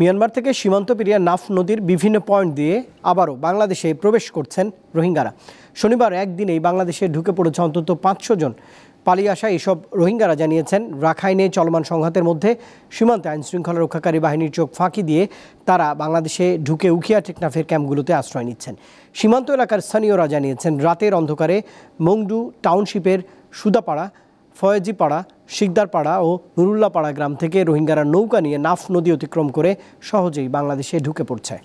Myanmar থেকে সীমান্ত পেরিয়ে নাফ নদীর বিভিন্ন পয়েন্ট দিয়ে আবারও বাংলাদেশে প্রবেশ করছেন রোহিঙ্গারা শনিবার একদিনেই বাংলাদেশে ঢুকে পড়েছে অন্তত পাঁচশো জন পালিয়ে আসা এইসব রোহিঙ্গারা জানিয়েছেন রাখাইনে চলমান সংঘাতের মধ্যে সীমান্তে আইনশৃঙ্খলা রক্ষাকারী বাহিনীর চোখ ফাঁকি দিয়ে তারা বাংলাদেশে ঢুকে উখিয়া টেকনাফের ক্যাম্পগুলোতে আশ্রয় নিচ্ছেন সীমান্ত এলাকার স্থানীয়রা জানিয়েছেন রাতের অন্ধকারে মংডু টাউনশিপের সুদাপাড়া ফয়েজিপাড়া শিকদারপাড়া ও নুরুল্লাপাড়া গ্রাম থেকে রোহিঙ্গারা নৌকা নিয়ে নাফ নদী অতিক্রম করে সহজেই বাংলাদেশে ঢুকে পড়ছে